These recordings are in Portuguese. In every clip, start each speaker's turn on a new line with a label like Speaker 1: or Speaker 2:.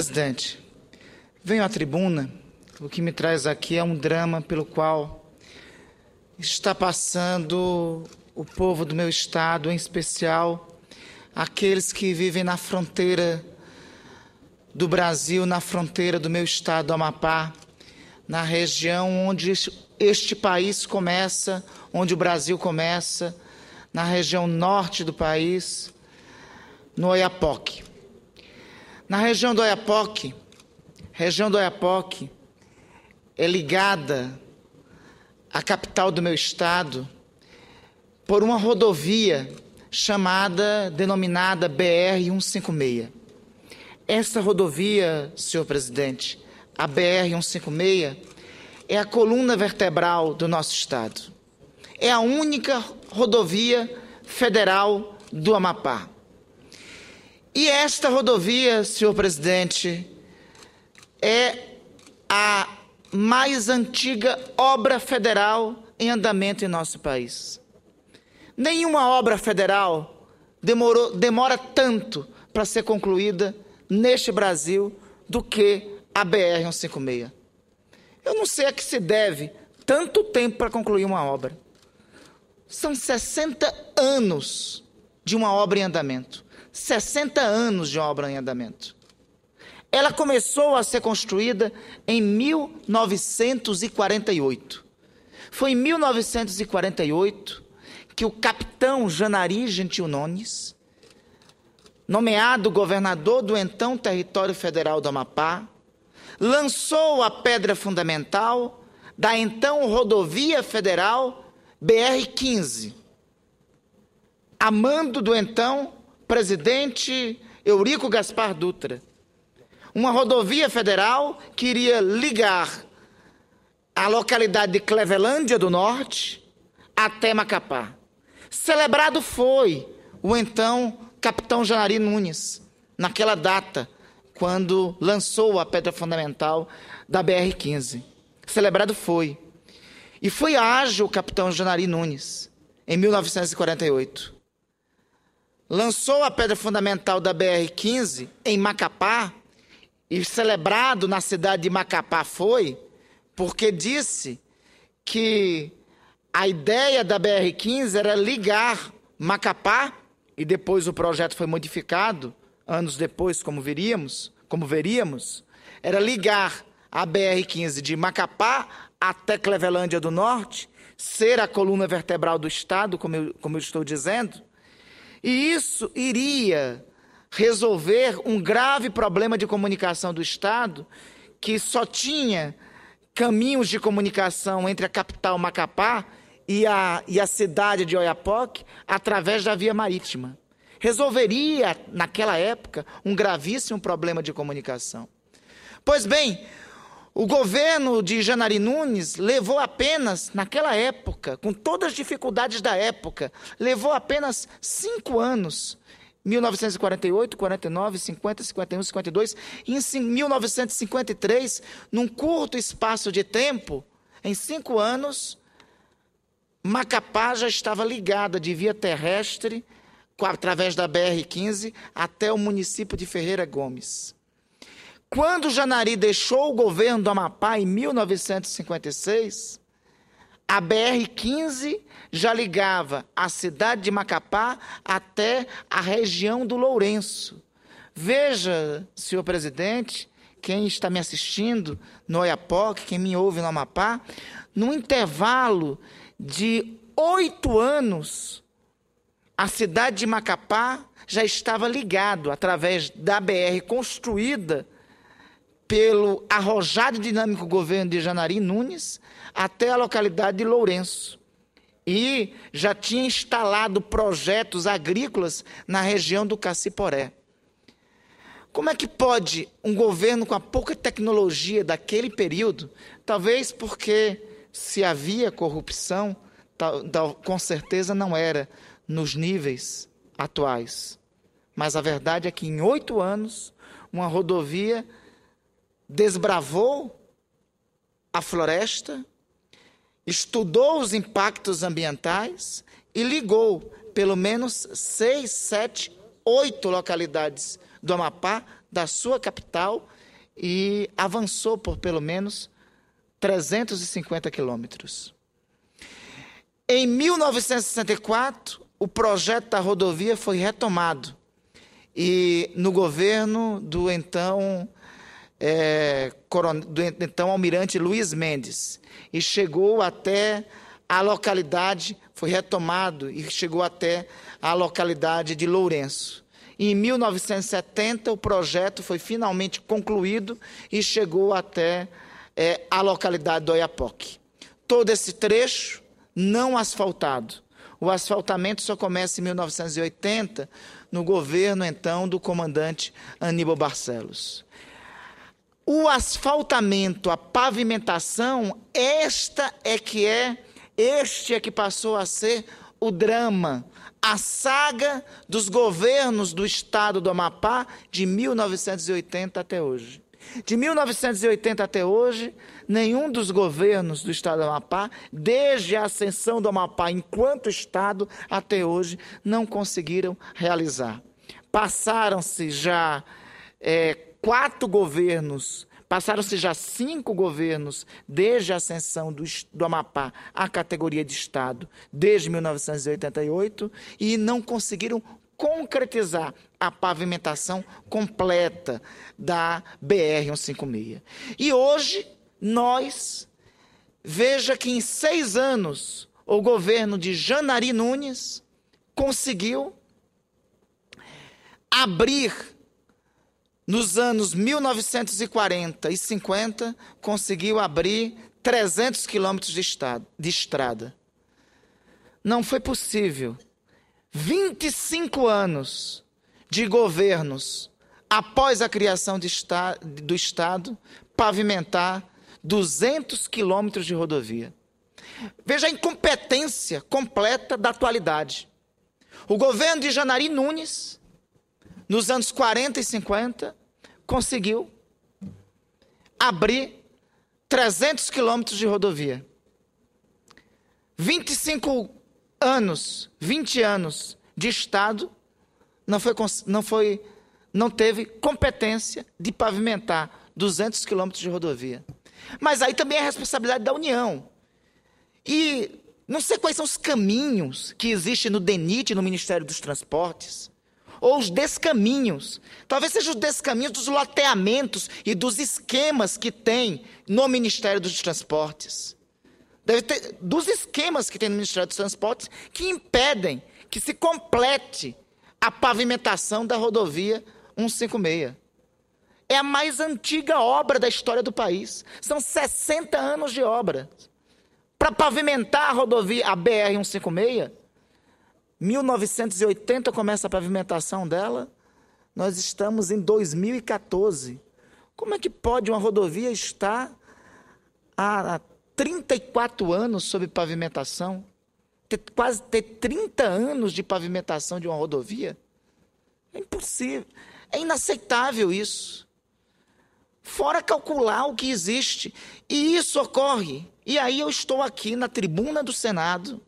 Speaker 1: Presidente, venho à tribuna. O que me traz aqui é um drama pelo qual está passando o povo do meu estado, em especial aqueles que vivem na fronteira do Brasil, na fronteira do meu estado, do Amapá, na região onde este país começa, onde o Brasil começa, na região norte do país, no Oiapoque. Na região do Oiapoque, região do Oiapoque é ligada à capital do meu estado por uma rodovia chamada, denominada BR 156. Essa rodovia, senhor presidente, a BR 156, é a coluna vertebral do nosso estado. É a única rodovia federal do Amapá. E esta rodovia, senhor presidente, é a mais antiga obra federal em andamento em nosso país. Nenhuma obra federal demorou, demora tanto para ser concluída neste Brasil do que a BR-156. Eu não sei a que se deve tanto tempo para concluir uma obra. São 60 anos de uma obra em andamento. 60 anos de obra em andamento. Ela começou a ser construída em 1948. Foi em 1948 que o capitão Janari Gentil Nunes, nomeado governador do então território federal do Amapá, lançou a pedra fundamental da então rodovia federal BR-15, a mando do então presidente Eurico Gaspar Dutra. Uma rodovia federal que iria ligar a localidade de Clevelândia do Norte até Macapá. Celebrado foi o então capitão Janari Nunes, naquela data, quando lançou a pedra fundamental da BR-15. Celebrado foi. E foi ágil o capitão Janari Nunes, em 1948 lançou a pedra fundamental da BR-15 em Macapá, e celebrado na cidade de Macapá foi, porque disse que a ideia da BR-15 era ligar Macapá, e depois o projeto foi modificado, anos depois, como veríamos, como veríamos, era ligar a BR-15 de Macapá até Clevelândia do Norte, ser a coluna vertebral do Estado, como eu, como eu estou dizendo, e isso iria resolver um grave problema de comunicação do Estado que só tinha caminhos de comunicação entre a capital Macapá e a, e a cidade de Oiapoque através da via marítima. Resolveria, naquela época, um gravíssimo problema de comunicação. Pois bem, o governo de Janari Nunes levou apenas, naquela época, com todas as dificuldades da época, levou apenas cinco anos. 1948, 49, 50, 51, 52. E em 1953, num curto espaço de tempo, em cinco anos, Macapá já estava ligada de via terrestre, através da BR-15, até o município de Ferreira Gomes. Quando Janari deixou o governo do Amapá em 1956, a BR-15 já ligava a cidade de Macapá até a região do Lourenço. Veja, senhor presidente, quem está me assistindo no Oiapoque, quem me ouve no Amapá, no intervalo de oito anos, a cidade de Macapá já estava ligada através da BR construída pelo arrojado e dinâmico governo de Janarim Nunes até a localidade de Lourenço. E já tinha instalado projetos agrícolas na região do Caciporé. Como é que pode um governo com a pouca tecnologia daquele período, talvez porque se havia corrupção, com certeza não era nos níveis atuais. Mas a verdade é que em oito anos, uma rodovia desbravou a floresta, estudou os impactos ambientais e ligou pelo menos seis, sete, oito localidades do Amapá, da sua capital, e avançou por pelo menos 350 quilômetros. Em 1964, o projeto da rodovia foi retomado e no governo do então é, do então almirante Luiz Mendes e chegou até a localidade, foi retomado e chegou até a localidade de Lourenço. Em 1970, o projeto foi finalmente concluído e chegou até é, a localidade do Oiapoque. Todo esse trecho não asfaltado. O asfaltamento só começa em 1980, no governo então do comandante Aníbal Barcelos. O asfaltamento, a pavimentação, esta é que é, este é que passou a ser o drama, a saga dos governos do estado do Amapá de 1980 até hoje. De 1980 até hoje, nenhum dos governos do estado do Amapá, desde a ascensão do Amapá enquanto estado até hoje, não conseguiram realizar. Passaram-se já é, quatro governos, passaram-se já cinco governos desde a ascensão do, do Amapá à categoria de Estado, desde 1988, e não conseguiram concretizar a pavimentação completa da BR-156. E hoje, nós, veja que em seis anos, o governo de Janari Nunes conseguiu abrir nos anos 1940 e 50, conseguiu abrir 300 quilômetros de, de estrada. Não foi possível. 25 anos de governos após a criação esta do Estado pavimentar 200 quilômetros de rodovia. Veja a incompetência completa da atualidade. O governo de Janari Nunes, nos anos 40 e 50, conseguiu abrir 300 quilômetros de rodovia. 25 anos, 20 anos de Estado não foi, não foi, não teve competência de pavimentar 200 quilômetros de rodovia. Mas aí também é responsabilidade da União. E não sei quais são os caminhos que existem no DENIT, no Ministério dos Transportes, ou os descaminhos. Talvez seja os descaminhos dos loteamentos e dos esquemas que tem no Ministério dos Transportes. Deve ter dos esquemas que tem no Ministério dos Transportes que impedem que se complete a pavimentação da rodovia 156. É a mais antiga obra da história do país. São 60 anos de obra. Para pavimentar a rodovia a BR 156, 1980 começa a pavimentação dela, nós estamos em 2014. Como é que pode uma rodovia estar há 34 anos sob pavimentação? Ter, quase ter 30 anos de pavimentação de uma rodovia? É impossível. É inaceitável isso. Fora calcular o que existe. E isso ocorre. E aí eu estou aqui na tribuna do Senado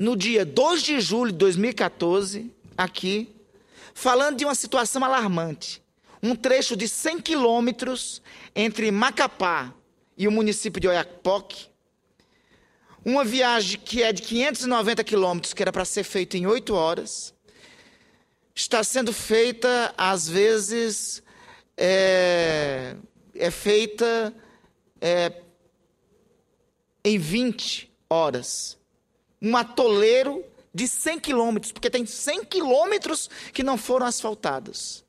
Speaker 1: no dia 2 de julho de 2014, aqui, falando de uma situação alarmante. Um trecho de 100 quilômetros entre Macapá e o município de Oiapoque. Uma viagem que é de 590 quilômetros, que era para ser feita em 8 horas, está sendo feita, às vezes, é, é feita é, em 20 horas um atoleiro de 100 quilômetros, porque tem 100 quilômetros que não foram asfaltados.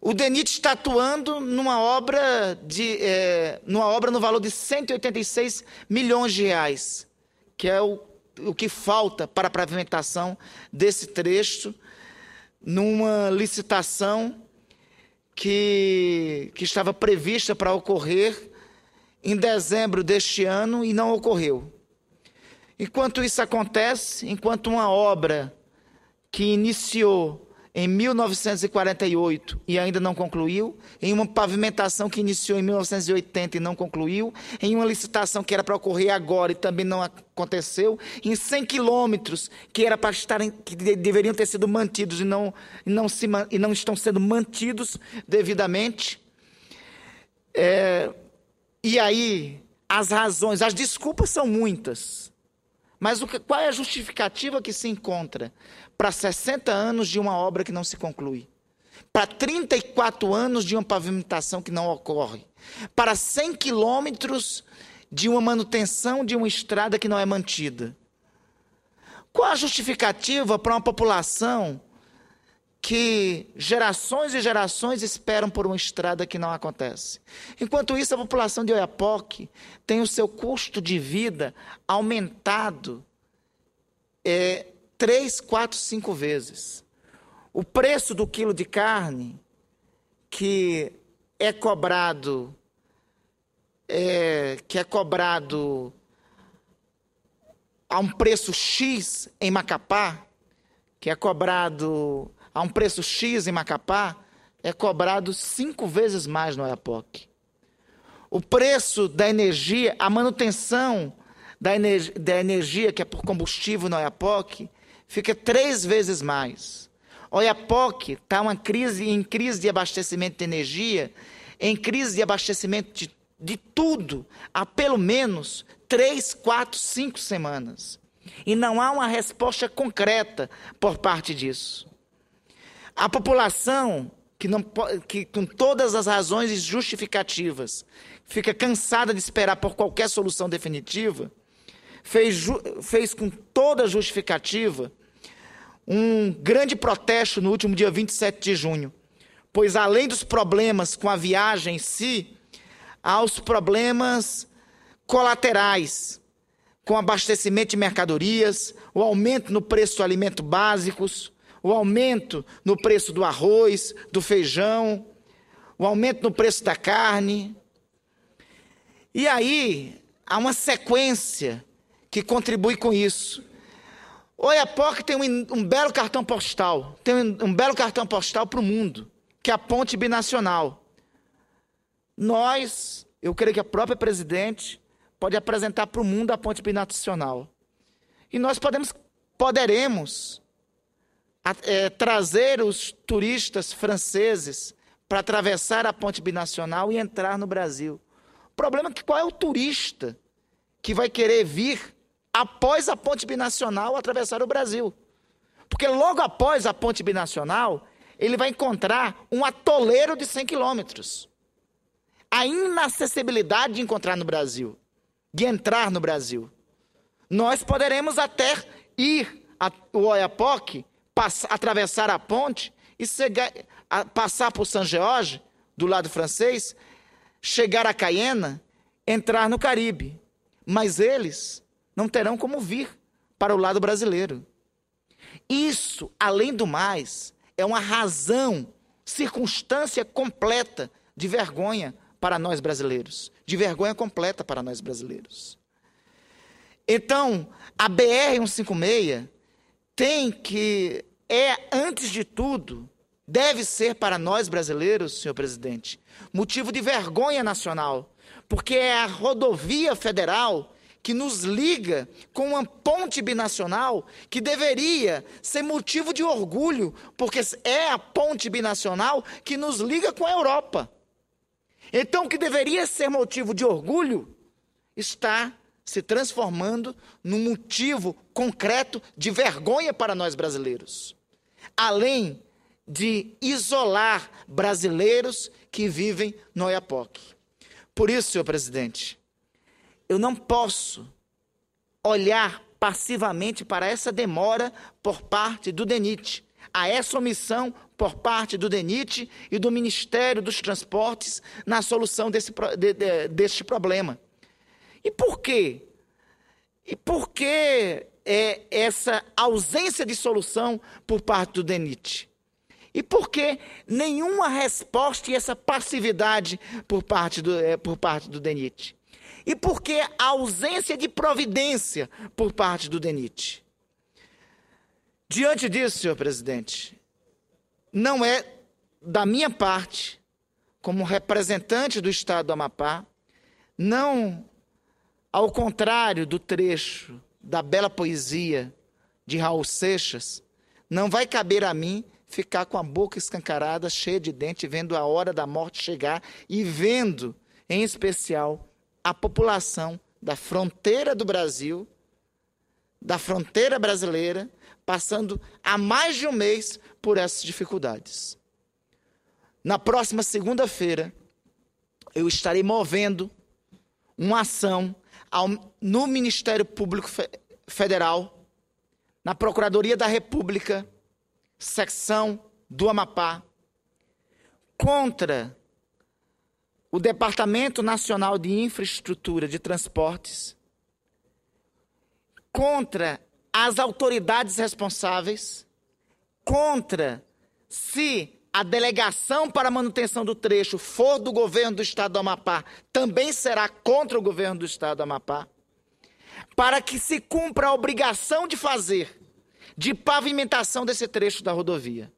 Speaker 1: O Denit está atuando numa obra, de, é, numa obra no valor de 186 milhões de reais, que é o, o que falta para a pavimentação desse trecho, numa licitação que, que estava prevista para ocorrer em dezembro deste ano e não ocorreu. Enquanto isso acontece, enquanto uma obra que iniciou em 1948 e ainda não concluiu, em uma pavimentação que iniciou em 1980 e não concluiu, em uma licitação que era para ocorrer agora e também não aconteceu, em 100 quilômetros que era para estarem, que deveriam ter sido mantidos e não, e não, se, e não estão sendo mantidos devidamente. É, e aí, as razões, as desculpas são muitas. Mas o que, qual é a justificativa que se encontra para 60 anos de uma obra que não se conclui? Para 34 anos de uma pavimentação que não ocorre? Para 100 quilômetros de uma manutenção de uma estrada que não é mantida? Qual a justificativa para uma população que gerações e gerações esperam por uma estrada que não acontece. Enquanto isso, a população de Oiapoque tem o seu custo de vida aumentado é, três, quatro, cinco vezes. O preço do quilo de carne que é cobrado, é, que é cobrado a um preço X em Macapá, que é cobrado a um preço X em Macapá é cobrado cinco vezes mais no Oiapoque. O preço da energia, a manutenção da, energia, da energia que é por combustível no Oiapoque, fica três vezes mais. Oiapoque está uma crise em crise de abastecimento de energia, em crise de abastecimento de, de tudo, há pelo menos três, quatro, cinco semanas. E não há uma resposta concreta por parte disso. A população que, não, que com todas as razões justificativas fica cansada de esperar por qualquer solução definitiva, fez, fez com toda justificativa um grande protesto no último dia 27 de junho, pois além dos problemas com a viagem em si, há os problemas colaterais com abastecimento de mercadorias, o aumento no preço de alimentos básicos, o aumento no preço do arroz, do feijão, o aumento no preço da carne. E aí há uma sequência que contribui com isso. Oiapoque tem um, um belo cartão postal, tem um, um belo cartão postal para o mundo, que é a ponte binacional. Nós, eu creio que a própria presidente pode apresentar para o mundo a ponte binacional. E nós podemos, poderemos é, trazer os turistas franceses para atravessar a ponte binacional e entrar no Brasil. O problema é que qual é o turista que vai querer vir após a ponte binacional atravessar o Brasil? Porque logo após a ponte binacional, ele vai encontrar um atoleiro de 100 quilômetros. A inacessibilidade de encontrar no Brasil, de entrar no Brasil. Nós poderemos até ir ao Oiapoque passar, atravessar a ponte e chegar, a, passar por São George do lado francês, chegar a Cayena entrar no Caribe. Mas eles não terão como vir para o lado brasileiro. Isso, além do mais, é uma razão, circunstância completa de vergonha para nós brasileiros, de vergonha completa para nós brasileiros. Então, a BR 156 tem que é, antes de tudo, deve ser para nós brasileiros, senhor presidente, motivo de vergonha nacional, porque é a rodovia federal que nos liga com uma ponte binacional que deveria ser motivo de orgulho, porque é a ponte binacional que nos liga com a Europa. Então, o que deveria ser motivo de orgulho está se transformando num motivo concreto de vergonha para nós brasileiros. Além de isolar brasileiros que vivem no Oiapoque. Por isso, senhor presidente, eu não posso olhar passivamente para essa demora por parte do DENIT, a essa omissão por parte do DENIT e do Ministério dos Transportes na solução desse, de, de, deste problema. E por quê? E por que é, essa ausência de solução por parte do DENIT? E por que nenhuma resposta e essa passividade por parte do, é, por parte do DENIT? E por que a ausência de providência por parte do DENIT? Diante disso, senhor presidente, não é da minha parte, como representante do Estado do Amapá, não ao contrário do trecho da bela poesia de Raul Seixas, não vai caber a mim ficar com a boca escancarada, cheia de dente, vendo a hora da morte chegar e vendo, em especial, a população da fronteira do Brasil, da fronteira brasileira, passando há mais de um mês por essas dificuldades. Na próxima segunda-feira, eu estarei movendo uma ação ao, no Ministério Público Fe, Federal, na Procuradoria da República, secção do Amapá, contra o Departamento Nacional de Infraestrutura de Transportes, contra as autoridades responsáveis, contra se a delegação para a manutenção do trecho for do governo do estado do Amapá, também será contra o governo do estado do Amapá, para que se cumpra a obrigação de fazer de pavimentação desse trecho da rodovia.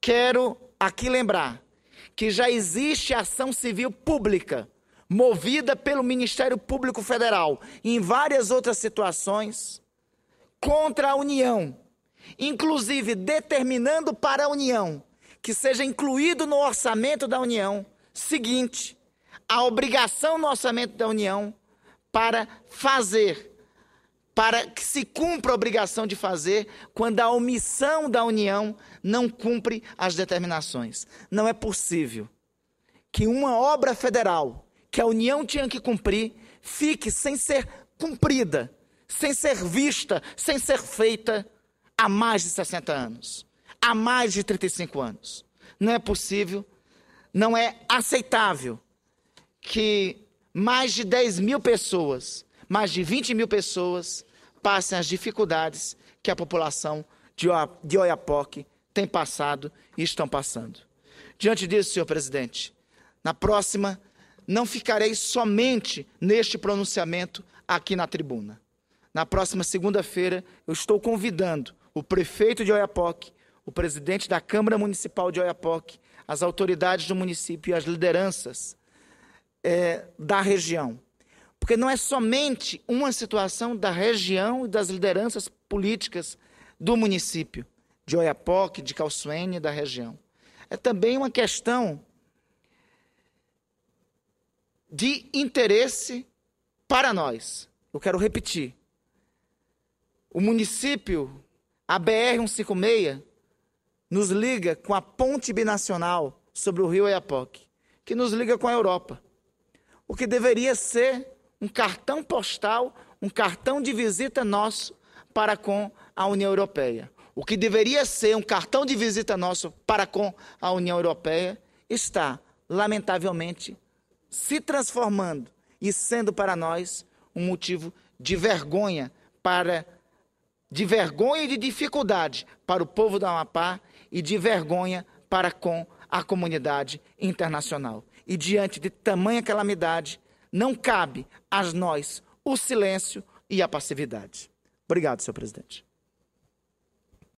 Speaker 1: Quero aqui lembrar que já existe ação civil pública movida pelo Ministério Público Federal em várias outras situações contra a União, inclusive determinando para a União que seja incluído no orçamento da União seguinte, a obrigação no orçamento da União para fazer, para que se cumpra a obrigação de fazer, quando a omissão da União não cumpre as determinações. Não é possível que uma obra federal que a União tinha que cumprir fique sem ser cumprida, sem ser vista, sem ser feita há mais de 60 anos há mais de 35 anos. Não é possível, não é aceitável que mais de 10 mil pessoas, mais de 20 mil pessoas passem as dificuldades que a população de Oiapoque tem passado e estão passando. Diante disso, senhor presidente, na próxima, não ficarei somente neste pronunciamento aqui na tribuna. Na próxima segunda-feira, eu estou convidando o prefeito de Oiapoque o presidente da Câmara Municipal de Oiapoque, as autoridades do município e as lideranças é, da região. Porque não é somente uma situação da região e das lideranças políticas do município, de Oiapoque, de Calçoene, da região. É também uma questão de interesse para nós. Eu quero repetir. O município, a BR 156, nos liga com a ponte binacional sobre o rio Oiapoque, que nos liga com a Europa. O que deveria ser um cartão postal, um cartão de visita nosso para com a União Europeia. O que deveria ser um cartão de visita nosso para com a União Europeia está, lamentavelmente, se transformando e sendo para nós um motivo de vergonha para de vergonha e de dificuldade para o povo do Amapá e de vergonha para com a comunidade internacional. E diante de tamanha calamidade, não cabe a nós o silêncio e a passividade. Obrigado, senhor presidente.